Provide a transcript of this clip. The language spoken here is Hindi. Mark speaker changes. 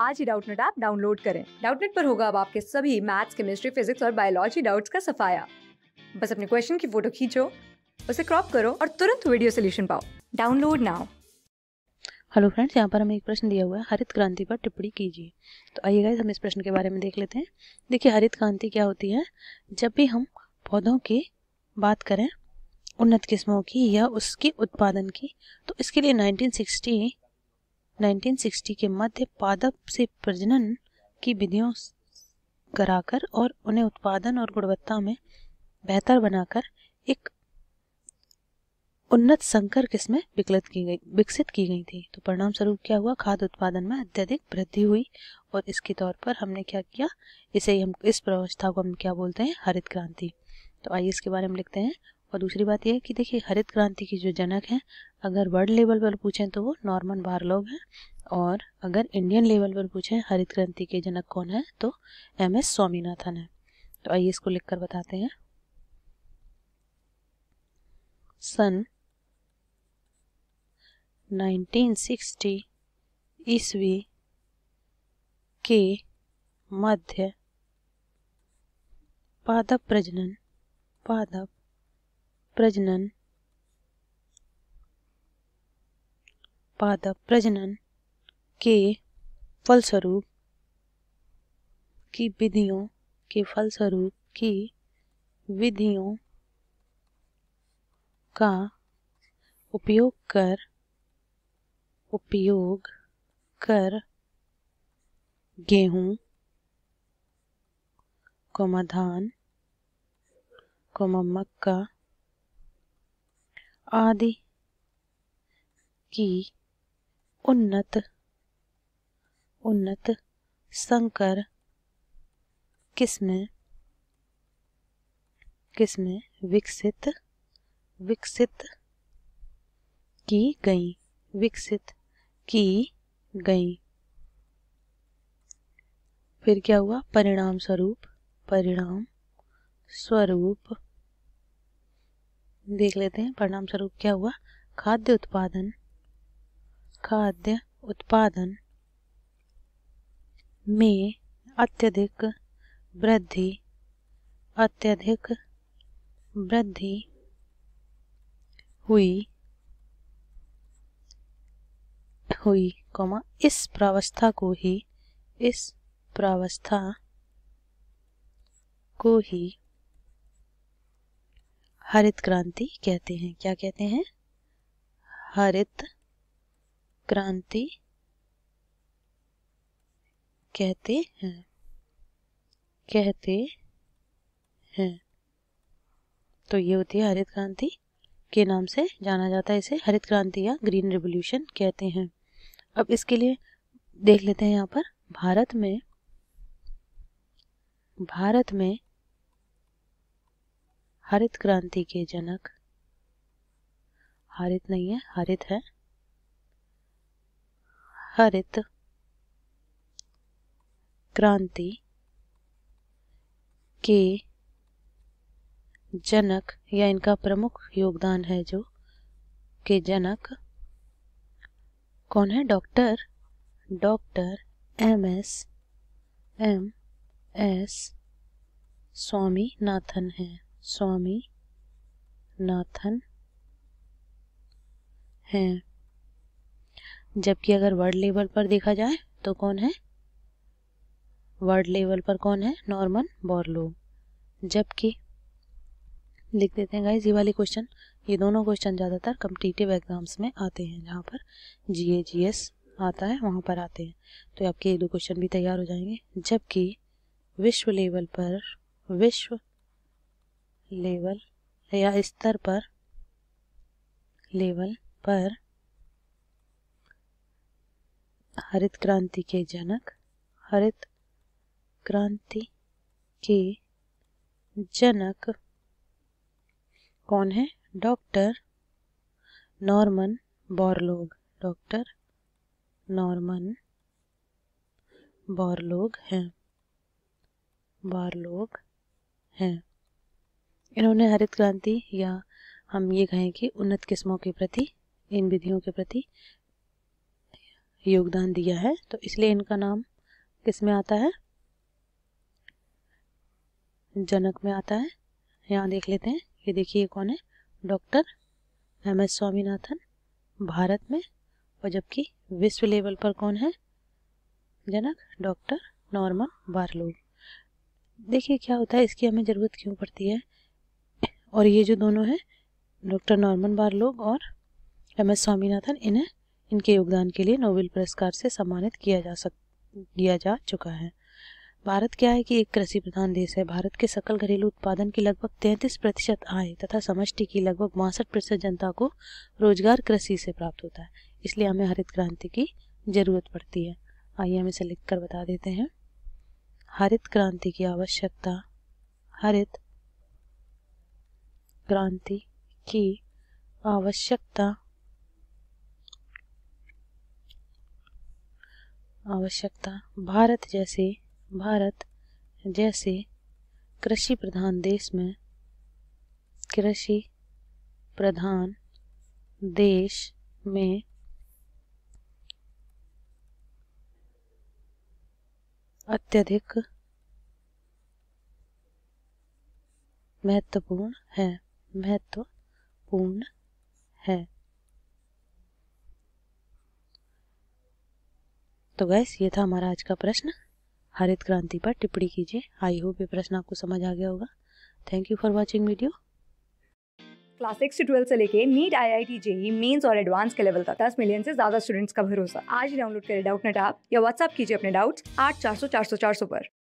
Speaker 1: आज ही डाउटनेट ऐप डाउनलोड करें डाउटनेट पर होगा अब आपके सभी मैथ्स केमिस्ट्री फिजिक्स और बायोलॉजी डाउट्स का सफाया बस अपने क्वेश्चन की फोटो खींचो उसे क्रॉप करो और तुरंत वीडियो सोल्यूशन पाओ डाउनलोड नाउ हेलो फ्रेंड्स यहाँ पर हमें एक प्रश्न दिया हुआ है हरित क्रांति पर टिप्पणी कीजिए तो आइए गाइस हम इस प्रश्न के बारे में देख लेते हैं देखिए हरित क्रांति क्या होती है जब भी हम पौधों की बात करें उन्नत किस्मों की या उसके उत्पादन की तो इसके लिए 1960 के मध्य पादप से प्रजनन की विधियों कराकर और उन्हें उत्पादन और गुणवत्ता में बेहतर बनाकर एक उन्नत संकर किस्में विकलित की गई विकसित की गई थी तो परिणाम स्वरूप क्या हुआ खाद्य उत्पादन में अत्यधिक वृद्धि हुई और इसके तौर पर हमने क्या किया इसे हम इस प्रवस्था को हम क्या बोलते हैं हरित क्रांति तो आइए इसके बारे में लिखते हैं और दूसरी बात यह है कि देखिए हरित क्रांति के जो जनक हैं अगर वर्ल्ड लेवल पर पूछें तो वो नॉर्मन लोग हैं और अगर इंडियन लेवल पर पूछें हरित क्रांति के जनक कौन है तो एम एस स्वामीनाथन है तो आइए इसको लिख कर बताते हैं सन 1960 ईस्वी के मध्य पादप प्रजनन पादप प्रजनन पादप प्रजनन के फलस्वरूप की विधियों के फलस्वरूप की विधियों का उपयोग कर उपयोग कर गेहूं कोमा धान कोमा मक्का आदि की उन्नत उन्नत संकर किस्में किस्में विकसित विकसित की गई विकसित की गई फिर क्या हुआ परिणाम स्वरूप परिणाम स्वरूप देख लेते हैं परिणाम स्वरूप क्या हुआ खाद्य उत्पादन खाद्य उत्पादन में अत्यधिक वृद्धि अत्यधिक वृद्धि हुई हुई कौमा इस प्रावस्था को ही इस प्रावस्था को ही हरित क्रांति कहते हैं क्या कहते हैं हरित क्रांति कहते हैं कहते हैं तो ये होती है हरित क्रांति के नाम से जाना जाता है इसे हरित क्रांति या ग्रीन रिवोल्यूशन कहते हैं अब इसके लिए देख लेते हैं यहाँ पर भारत में भारत में हरित क्रांति के जनक हरित नहीं है हरित है हरित क्रांति के जनक या इनका प्रमुख योगदान है जो के जनक कौन है doctor doctor M S M S Swaminathan है स्वामी नाथन हैं जबकि अगर वर्ड लेवल पर देखा जाए तो कौन है वर्ड लेवल पर कौन है नॉर्मन बॉर्लो जबकि लिख देते हैं गाइज ये वाले क्वेश्चन ये दोनों क्वेश्चन ज़्यादातर कम्पिटिटिव एग्जाम्स में आते हैं जहाँ पर जी ए जी एस आता है वहाँ पर आते हैं तो आपके एक दो क्वेश्चन भी तैयार हो जाएंगे जबकि विश्व लेवल पर विश्व लेवल या स्तर पर लेवल पर हरित क्रांति के जनक हरित क्रांति के जनक कौन है doctor Norman Borlaug doctor Norman Borlaug हैं बोरलोग हैं इन्होंने हरित क्रांति या हम ये कहें कि उन्नत किस्मों के प्रति इन विधियों के प्रति योगदान दिया है तो इसलिए इनका नाम किस में आता है जनक में आता है यहाँ देख लेते हैं ये देखिए कौन है doctor M S Swaminathan Bharat में और जबकि विश्व लेवल पर कौन है जनक डॉक्टर नॉर्मा बारलोग देखिए क्या होता है इसकी हमें ज़रूरत क्यों पड़ती है और ये जो दोनों हैं डॉक्टर नॉर्मन बारलोग और एम एस स्वामीनाथन इन्हें इनके योगदान के लिए नोबेल पुरस्कार से सम्मानित किया जा सक किया जा चुका है भारत क्या है कि एक कृषि प्रधान देश है भारत के सकल घरेलू उत्पादन की लगभग तैंतीस प्रतिशत आय तथा समष्टि की लगभग बासठ प्रतिशत जनता को रोजगार कृषि से प्राप्त होता है इसलिए हमें हरित क्रांति की जरूरत पड़ती है आइए हम इसे लिख कर बता देते हैं हरित क्रांति की आवश्यकता हरित क्रांति की आवश्यकता आवश्यकता भारत जैसे भारत जैसे कृषि प्रधान देश में कृषि प्रधान देश में अत्यधिक महत्वपूर्ण है महत्वपूर्ण है तो गैस ये था हमारा आज का प्रश्न हरित क्रांति पर टिप्पणी कीजिए आई होप ये प्रश्न आपको समझ आ गया होगा thank you for watching video class six से ट्वेल्थ से लेके NEET I I T JEE mains और एडवांस के लेवल तक दस मिलियन से ज्यादा स्टूडेंट्स का भरोसा आज डाउनलोड करें डाउट नेट आप या व्हाट्सअप कीजिए अपने डाउट्स आठ चार सौ चार सौ चार सौ पर